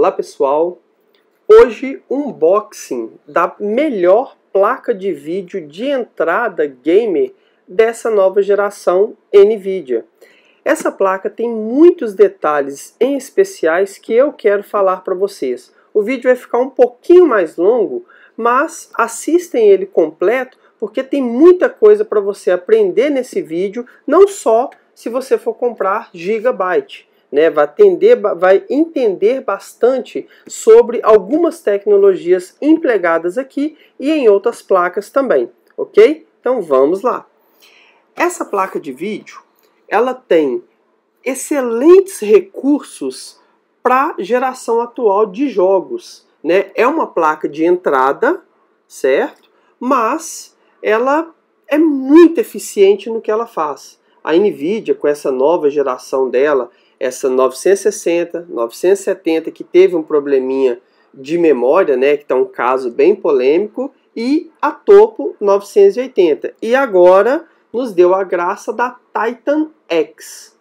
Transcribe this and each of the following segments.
Olá pessoal, hoje unboxing da melhor placa de vídeo de entrada gamer dessa nova geração NVIDIA. Essa placa tem muitos detalhes em especiais que eu quero falar para vocês. O vídeo vai ficar um pouquinho mais longo, mas assistem ele completo porque tem muita coisa para você aprender nesse vídeo, não só se você for comprar gigabyte né, vai, atender, vai entender bastante sobre algumas tecnologias empregadas aqui e em outras placas também, ok? Então vamos lá. Essa placa de vídeo, ela tem excelentes recursos para geração atual de jogos, né? É uma placa de entrada, certo? Mas ela é muito eficiente no que ela faz. A Nvidia, com essa nova geração dela, essa 960, 970 que teve um probleminha de memória, né, que está um caso bem polêmico, e a topo 980. E agora nos deu a graça da Titan X.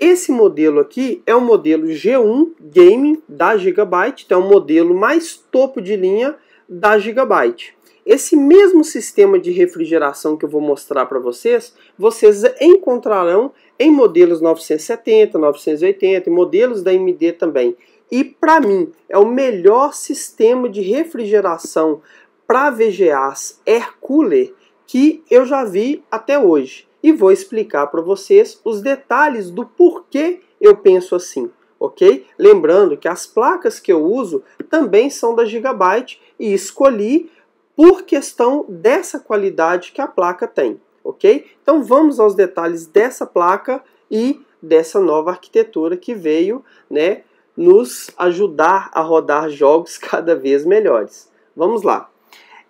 Esse modelo aqui é o modelo G1 Game da Gigabyte, então é o modelo mais topo de linha da Gigabyte. Esse mesmo sistema de refrigeração que eu vou mostrar para vocês, vocês encontrarão em modelos 970, 980 e modelos da AMD também. E para mim, é o melhor sistema de refrigeração para VGAs air cooler que eu já vi até hoje. E vou explicar para vocês os detalhes do porquê eu penso assim, ok? Lembrando que as placas que eu uso também são da Gigabyte e escolhi por questão dessa qualidade que a placa tem, ok? Então vamos aos detalhes dessa placa e dessa nova arquitetura que veio, né, nos ajudar a rodar jogos cada vez melhores. Vamos lá.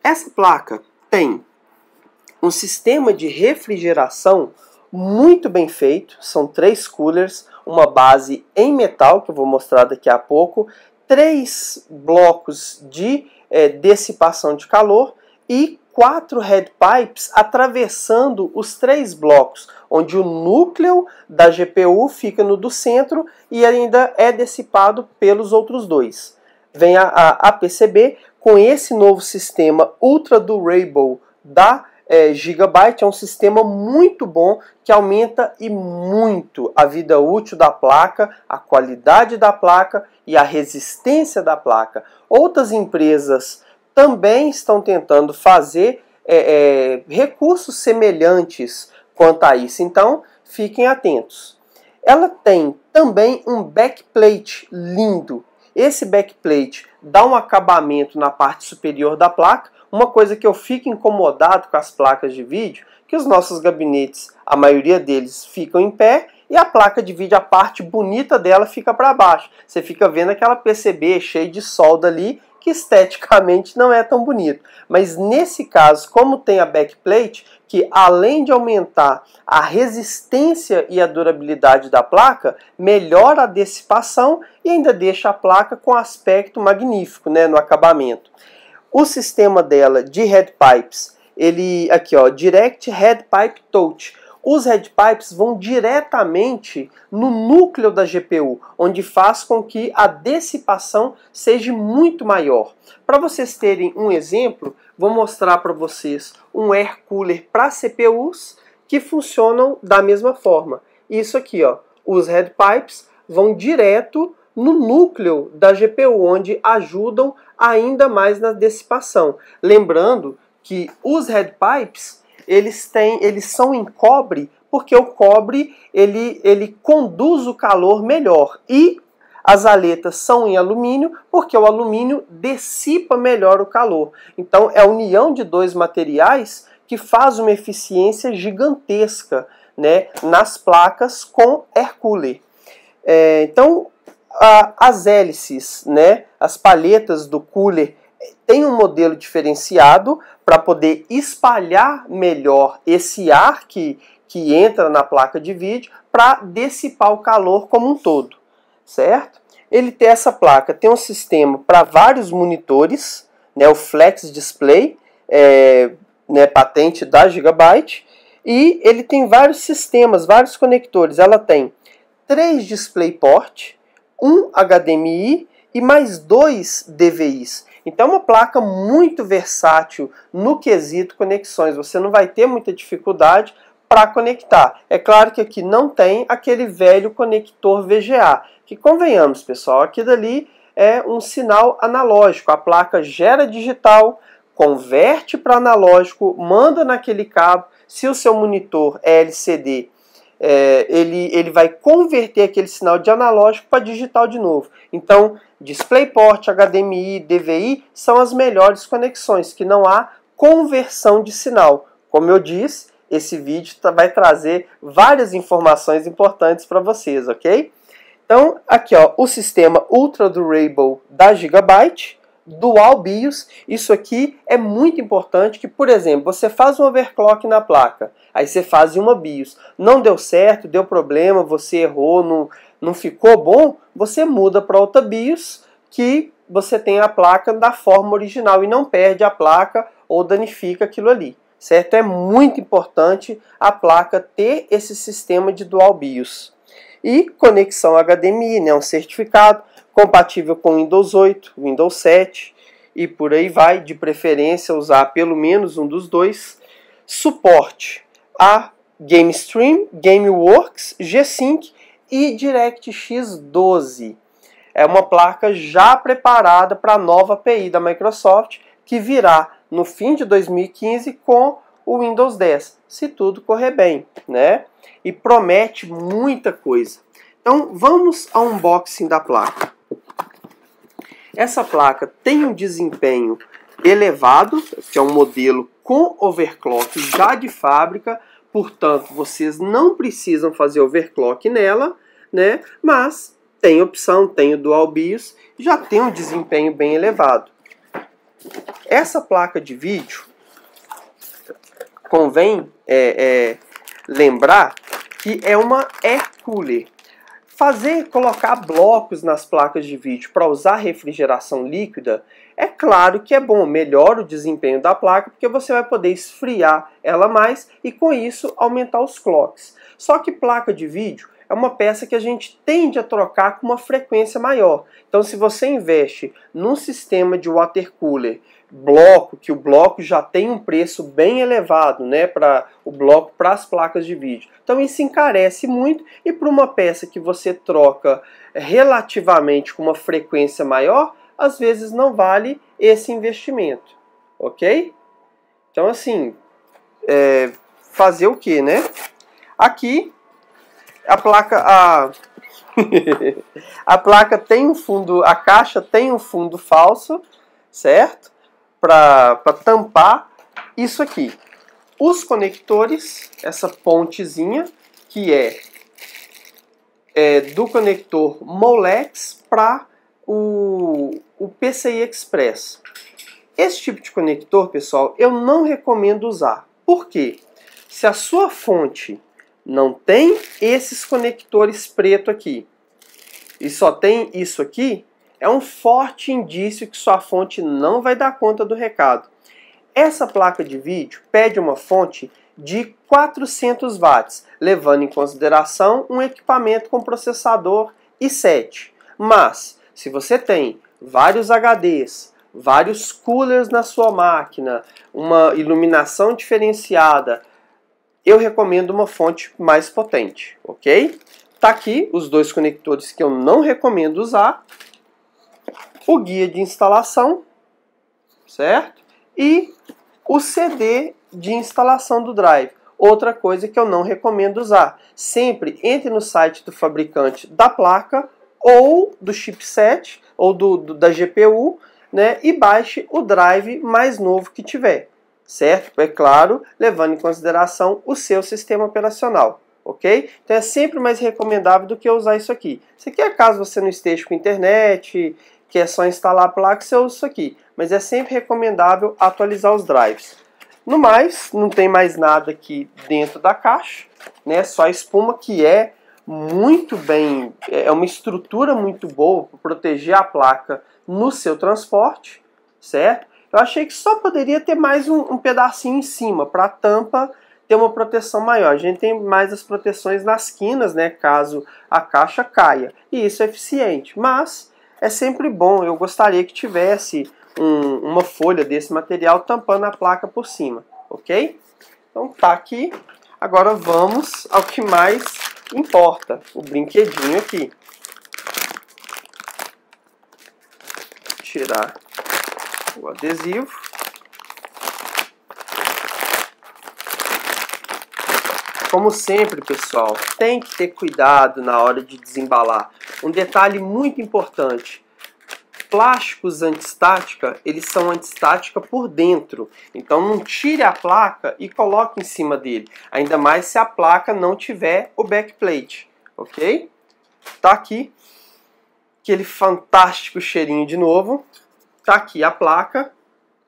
Essa placa tem um sistema de refrigeração muito bem feito, são três coolers, uma base em metal que eu vou mostrar daqui a pouco três blocos de é, dissipação de calor e quatro pipes atravessando os três blocos, onde o núcleo da GPU fica no do centro e ainda é dissipado pelos outros dois. Vem a, a, PCB com esse novo sistema Ultra do Rainbow da é, gigabyte, é um sistema muito bom que aumenta e muito a vida útil da placa, a qualidade da placa e a resistência da placa. Outras empresas também estão tentando fazer é, é, recursos semelhantes quanto a isso, então fiquem atentos. Ela tem também um backplate lindo, esse backplate dá um acabamento na parte superior da placa, uma coisa que eu fico incomodado com as placas de vídeo, que os nossos gabinetes, a maioria deles ficam em pé e a placa de vídeo, a parte bonita dela fica para baixo. Você fica vendo aquela PCB cheia de solda ali que esteticamente não é tão bonito. Mas nesse caso, como tem a backplate, que além de aumentar a resistência e a durabilidade da placa, melhora a dissipação e ainda deixa a placa com aspecto magnífico né, no acabamento. O sistema dela de headpipes, ele aqui ó, Direct Headpipe Touch os headpipes vão diretamente no núcleo da GPU, onde faz com que a dissipação seja muito maior. Para vocês terem um exemplo, vou mostrar para vocês um air cooler para CPUs que funcionam da mesma forma. Isso aqui, ó, os headpipes vão direto no núcleo da GPU, onde ajudam ainda mais na dissipação. Lembrando que os headpipes eles têm, eles são em cobre porque o cobre ele, ele conduz o calor melhor e as aletas são em alumínio porque o alumínio dissipa melhor o calor. Então é a união de dois materiais que faz uma eficiência gigantesca né, nas placas com Hercule. É, então a, as hélices, né, as palhetas do cooler tem um modelo diferenciado para poder espalhar melhor esse ar que, que entra na placa de vídeo para dissipar o calor como um todo, certo? Ele tem essa placa, tem um sistema para vários monitores, né, o Flex Display, é, né, patente da Gigabyte, e ele tem vários sistemas, vários conectores. Ela tem três DisplayPort, um HDMI e mais dois DVIs. Então é uma placa muito versátil no quesito conexões. Você não vai ter muita dificuldade para conectar. É claro que aqui não tem aquele velho conector VGA, que convenhamos, pessoal, aqui dali é um sinal analógico. A placa gera digital, converte para analógico, manda naquele cabo. Se o seu monitor é LCD é, ele, ele vai converter aquele sinal de analógico para digital de novo. Então, DisplayPort, HDMI, DVI são as melhores conexões, que não há conversão de sinal. Como eu disse, esse vídeo tá, vai trazer várias informações importantes para vocês, ok? Então, aqui ó, o sistema Ultra Durable da Gigabyte, dual BIOS, isso aqui é muito importante que, por exemplo, você faz um overclock na placa, aí você faz uma BIOS, não deu certo, deu problema, você errou, não, não ficou bom, você muda para outra BIOS que você tem a placa da forma original e não perde a placa ou danifica aquilo ali. Certo? É muito importante a placa ter esse sistema de dual BIOS. E conexão HDMI, né, um certificado compatível com Windows 8, Windows 7 e por aí vai, de preferência usar pelo menos um dos dois, suporte a GameStream, GameWorks, G-Sync e DirectX 12. É uma placa já preparada para a nova API da Microsoft que virá no fim de 2015 com o Windows 10, se tudo correr bem, né? E promete muita coisa. Então vamos ao unboxing da placa. Essa placa tem um desempenho elevado, que é um modelo com overclock já de fábrica, portanto vocês não precisam fazer overclock nela, né? Mas tem opção, tem o dual BIOS, já tem um desempenho bem elevado. Essa placa de vídeo convém é, é, lembrar que é uma air cooler. Fazer colocar blocos nas placas de vídeo para usar refrigeração líquida, é claro que é bom, melhora o desempenho da placa, porque você vai poder esfriar ela mais e com isso aumentar os clocks. Só que placa de vídeo é uma peça que a gente tende a trocar com uma frequência maior. Então, se você investe num sistema de water cooler, bloco, que o bloco já tem um preço bem elevado, né, para o bloco para as placas de vídeo. Então, isso encarece muito e para uma peça que você troca relativamente com uma frequência maior, às vezes não vale esse investimento, ok? Então, assim, é, fazer o que, né? Aqui a placa a a placa tem um fundo, a caixa tem um fundo falso, certo? Para tampar isso aqui. Os conectores, essa pontezinha que é, é do conector Molex para o, o PCI Express. Esse tipo de conector, pessoal, eu não recomendo usar. Por quê? Se a sua fonte não tem esses conectores preto aqui. E só tem isso aqui, é um forte indício que sua fonte não vai dar conta do recado. Essa placa de vídeo pede uma fonte de 400 watts, levando em consideração um equipamento com processador i7. Mas, se você tem vários HDs, vários coolers na sua máquina, uma iluminação diferenciada, eu recomendo uma fonte mais potente, ok? Tá aqui os dois conectores que eu não recomendo usar, o guia de instalação, certo? E o CD de instalação do drive. Outra coisa que eu não recomendo usar. Sempre entre no site do fabricante da placa ou do chipset ou do, do da GPU né, e baixe o drive mais novo que tiver certo? Tipo, é claro, levando em consideração o seu sistema operacional, ok? Então é sempre mais recomendável do que usar isso aqui. se quer é caso você não esteja com internet, que é só instalar a placa você usa isso aqui. Mas é sempre recomendável atualizar os drives. No mais, não tem mais nada aqui dentro da caixa, né? Só a espuma que é muito bem, é, é uma estrutura muito boa para proteger a placa no seu transporte, certo? Eu achei que só poderia ter mais um, um pedacinho em cima, para a tampa ter uma proteção maior. A gente tem mais as proteções nas quinas, né, caso a caixa caia. E isso é eficiente, mas é sempre bom. Eu gostaria que tivesse um, uma folha desse material tampando a placa por cima, ok? Então tá aqui. Agora vamos ao que mais importa, o brinquedinho aqui. Tirar o adesivo. Como sempre, pessoal, tem que ter cuidado na hora de desembalar. Um detalhe muito importante. Plásticos antistática, eles são antistática por dentro. Então não tire a placa e coloque em cima dele. Ainda mais se a placa não tiver o backplate, ok? Tá aqui aquele fantástico cheirinho de novo. Está aqui a placa.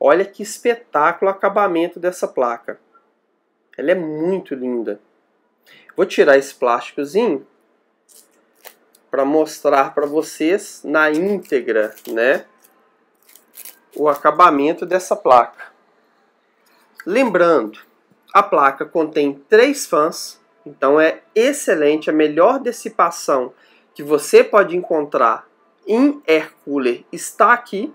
Olha que espetáculo o acabamento dessa placa. Ela é muito linda. Vou tirar esse plásticozinho para mostrar para vocês na íntegra, né, o acabamento dessa placa. Lembrando, a placa contém três fãs, então é excelente, a melhor dissipação que você pode encontrar em air cooler está aqui.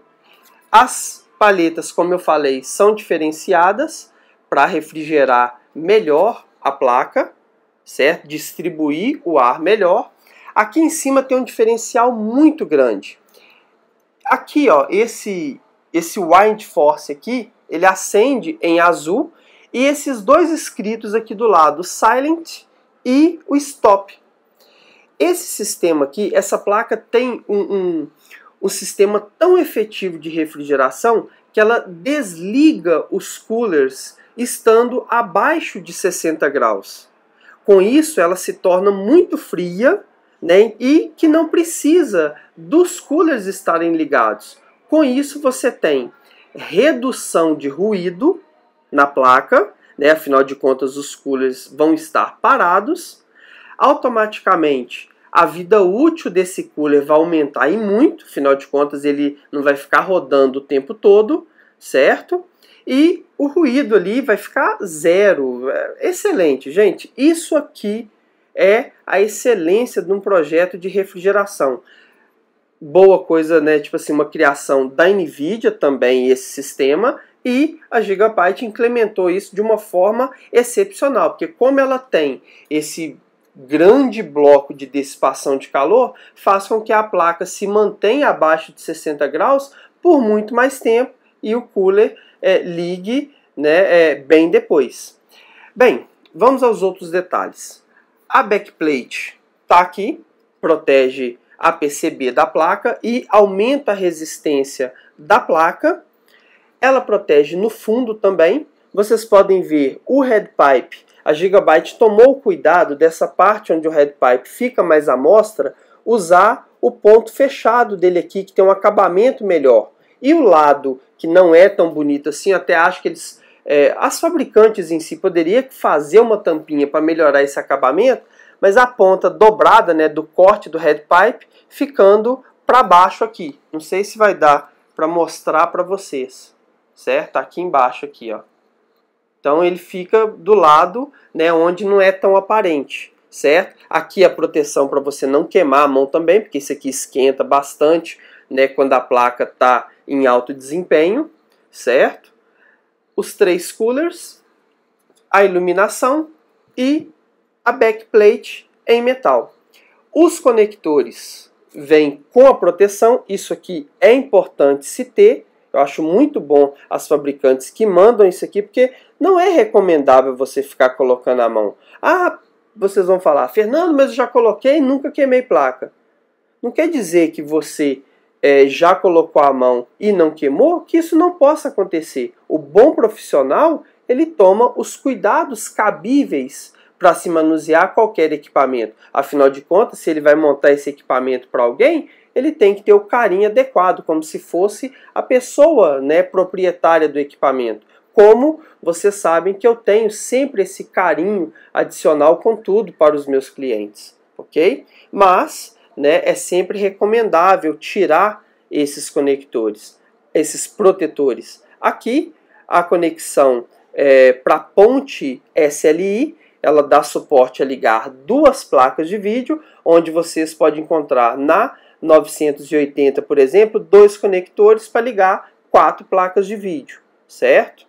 As palhetas, como eu falei, são diferenciadas para refrigerar melhor a placa, certo? Distribuir o ar melhor. Aqui em cima tem um diferencial muito grande. Aqui, ó, esse esse wind force aqui, ele acende em azul e esses dois escritos aqui do lado, silent e o stop. Esse sistema aqui, essa placa tem um, um um sistema tão efetivo de refrigeração que ela desliga os coolers estando abaixo de 60 graus. Com isso, ela se torna muito fria né, e que não precisa dos coolers estarem ligados. Com isso, você tem redução de ruído na placa, né, afinal de contas, os coolers vão estar parados. Automaticamente, a vida útil desse cooler vai aumentar e muito, afinal de contas ele não vai ficar rodando o tempo todo, certo? E o ruído ali vai ficar zero. É excelente, gente. Isso aqui é a excelência de um projeto de refrigeração. Boa coisa, né? Tipo assim, uma criação da Nvidia também esse sistema e a Gigabyte implementou isso de uma forma excepcional, porque como ela tem esse grande bloco de dissipação de calor faz com que a placa se mantenha abaixo de 60 graus por muito mais tempo e o cooler é, ligue né, é, bem depois. Bem, vamos aos outros detalhes. A backplate está aqui, protege a PCB da placa e aumenta a resistência da placa. Ela protege no fundo também. Vocês podem ver o headpipe a Gigabyte tomou cuidado dessa parte onde o head pipe fica mais à mostra, usar o ponto fechado dele aqui, que tem um acabamento melhor. E o lado, que não é tão bonito assim, até acho que eles... É, as fabricantes em si poderiam fazer uma tampinha para melhorar esse acabamento, mas a ponta dobrada né, do corte do head pipe ficando para baixo aqui. Não sei se vai dar para mostrar para vocês, certo? Aqui embaixo aqui, ó. Então ele fica do lado, né, onde não é tão aparente, certo? Aqui a proteção para você não queimar a mão também, porque isso aqui esquenta bastante, né, quando a placa está em alto desempenho, certo? Os três coolers, a iluminação e a backplate em metal. Os conectores vêm com a proteção, isso aqui é importante se ter. Eu acho muito bom as fabricantes que mandam isso aqui, porque não é recomendável você ficar colocando a mão. Ah, vocês vão falar, Fernando, mas eu já coloquei e nunca queimei placa. Não quer dizer que você é, já colocou a mão e não queimou, que isso não possa acontecer. O bom profissional ele toma os cuidados cabíveis para se manusear qualquer equipamento. Afinal de contas, se ele vai montar esse equipamento para alguém, ele tem que ter o carinho adequado, como se fosse a pessoa né, proprietária do equipamento como vocês sabem que eu tenho sempre esse carinho adicional com tudo para os meus clientes, ok? Mas né, é sempre recomendável tirar esses conectores, esses protetores. Aqui a conexão é, para ponte SLI ela dá suporte a ligar duas placas de vídeo, onde vocês podem encontrar na 980, por exemplo, dois conectores para ligar quatro placas de vídeo, certo?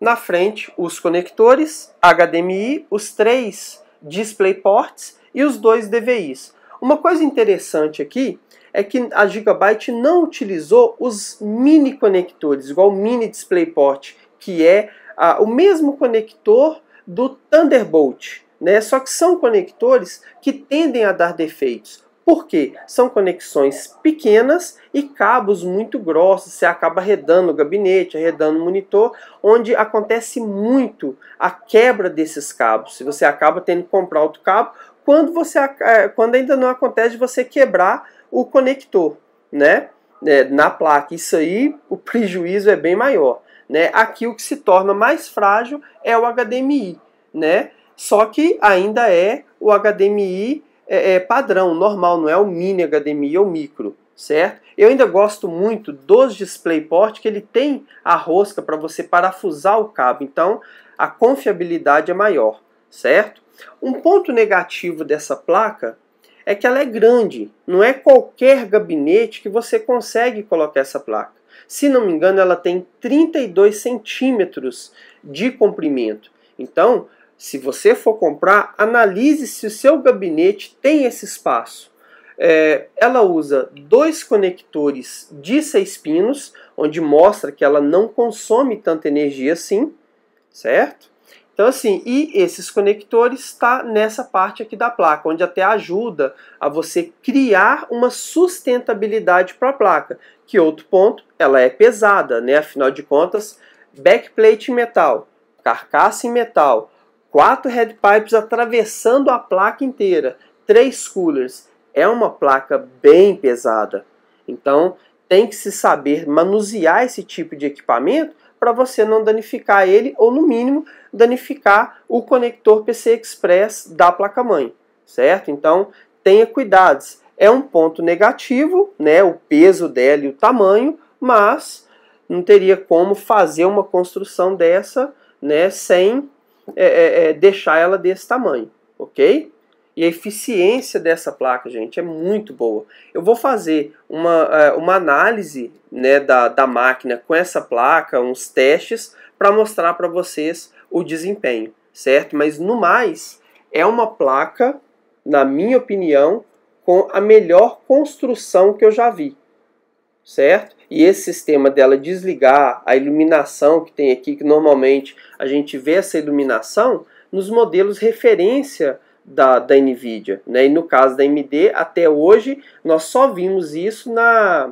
Na frente, os conectores HDMI, os três DisplayPorts e os dois DVIs. Uma coisa interessante aqui é que a Gigabyte não utilizou os mini conectores, igual o mini DisplayPort, que é ah, o mesmo conector do Thunderbolt, né? Só que são conectores que tendem a dar defeitos porque são conexões pequenas e cabos muito grossos, você acaba arredando o gabinete, arredando o monitor, onde acontece muito a quebra desses cabos. Se você acaba tendo que comprar outro cabo, quando você é, quando ainda não acontece de você quebrar o conector, né? É, na placa, isso aí o prejuízo é bem maior, né? Aqui o que se torna mais frágil é o HDMI, né? Só que ainda é o HDMI é, é, padrão, normal, não é o mini HDMI é ou micro, certo? Eu ainda gosto muito dos DisplayPort que ele tem a rosca para você parafusar o cabo, então a confiabilidade é maior, certo? Um ponto negativo dessa placa é que ela é grande, não é qualquer gabinete que você consegue colocar essa placa. Se não me engano, ela tem 32 centímetros de comprimento. Então, se você for comprar, analise se o seu gabinete tem esse espaço. É, ela usa dois conectores de seis pinos, onde mostra que ela não consome tanta energia assim, certo? Então assim, e esses conectores está nessa parte aqui da placa, onde até ajuda a você criar uma sustentabilidade para a placa. Que outro ponto, ela é pesada, né? Afinal de contas, backplate em metal, carcaça em metal, quatro pipes atravessando a placa inteira, três coolers. É uma placa bem pesada. Então, tem que se saber manusear esse tipo de equipamento para você não danificar ele ou no mínimo danificar o conector PC Express da placa mãe, certo? Então, tenha cuidados. É um ponto negativo, né, o peso dela e o tamanho, mas não teria como fazer uma construção dessa, né, sem é, é, é, deixar ela desse tamanho, ok? E a eficiência dessa placa, gente, é muito boa. Eu vou fazer uma, é, uma análise né, da, da máquina com essa placa, uns testes, para mostrar para vocês o desempenho, certo? Mas no mais, é uma placa, na minha opinião, com a melhor construção que eu já vi certo? E esse sistema dela desligar a iluminação que tem aqui, que normalmente a gente vê essa iluminação nos modelos referência da, da NVIDIA. Né? E no caso da AMD, até hoje, nós só vimos isso na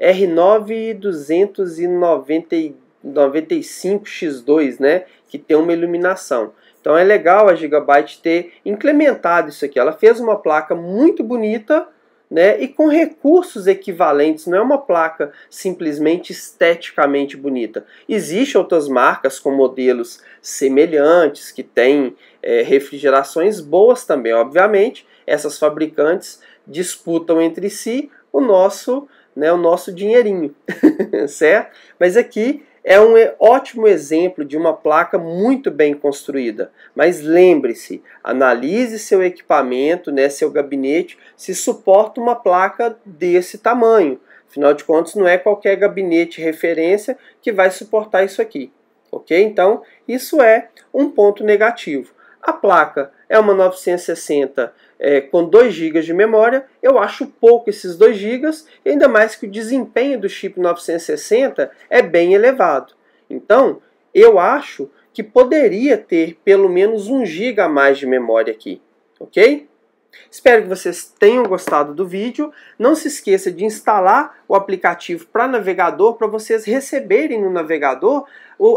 R9295X2, né? que tem uma iluminação. Então é legal a Gigabyte ter implementado isso aqui. Ela fez uma placa muito bonita, né, e com recursos equivalentes, não é uma placa simplesmente esteticamente bonita. Existem outras marcas com modelos semelhantes, que têm é, refrigerações boas também. Obviamente, essas fabricantes disputam entre si o nosso, né, o nosso dinheirinho, certo? Mas aqui é um ótimo exemplo de uma placa muito bem construída. Mas lembre-se, analise seu equipamento, né, seu gabinete, se suporta uma placa desse tamanho. Afinal de contas, não é qualquer gabinete referência que vai suportar isso aqui. Ok? Então, isso é um ponto negativo. A placa é uma 960 é, com 2 GB de memória, eu acho pouco esses 2 GB, ainda mais que o desempenho do chip 960 é bem elevado. Então, eu acho que poderia ter pelo menos 1 GB a mais de memória aqui, ok? Espero que vocês tenham gostado do vídeo. Não se esqueça de instalar o aplicativo para navegador para vocês receberem no navegador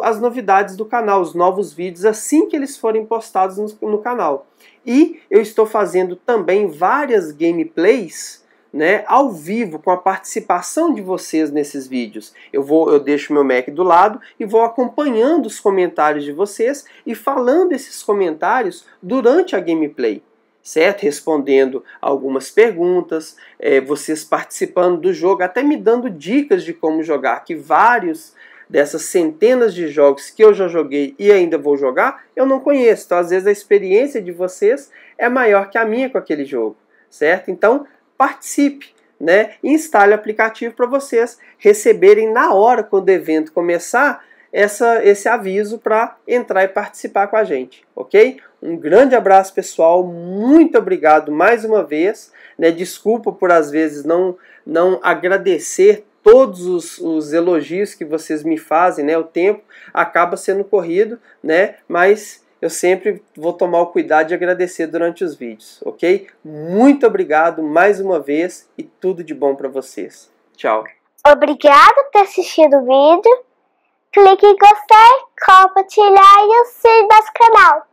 as novidades do canal, os novos vídeos assim que eles forem postados no, no canal. E eu estou fazendo também várias gameplays né, ao vivo, com a participação de vocês nesses vídeos. Eu vou, eu deixo meu Mac do lado e vou acompanhando os comentários de vocês e falando esses comentários durante a gameplay certo? Respondendo algumas perguntas, é, vocês participando do jogo, até me dando dicas de como jogar, que vários dessas centenas de jogos que eu já joguei e ainda vou jogar, eu não conheço. Então, às vezes, a experiência de vocês é maior que a minha com aquele jogo, certo? Então, participe, né? instale o aplicativo para vocês receberem na hora, quando o evento começar, essa, esse aviso para entrar e participar com a gente, ok? Um grande abraço, pessoal. Muito obrigado mais uma vez. Né? Desculpa por às vezes não, não agradecer todos os, os, elogios que vocês me fazem, né? O tempo acaba sendo corrido, né? Mas eu sempre vou tomar o cuidado de agradecer durante os vídeos, ok? Muito obrigado mais uma vez e tudo de bom para vocês. Tchau. Obrigado por ter assistido o vídeo. Clique em gostei, compartilhar e o nosso canal.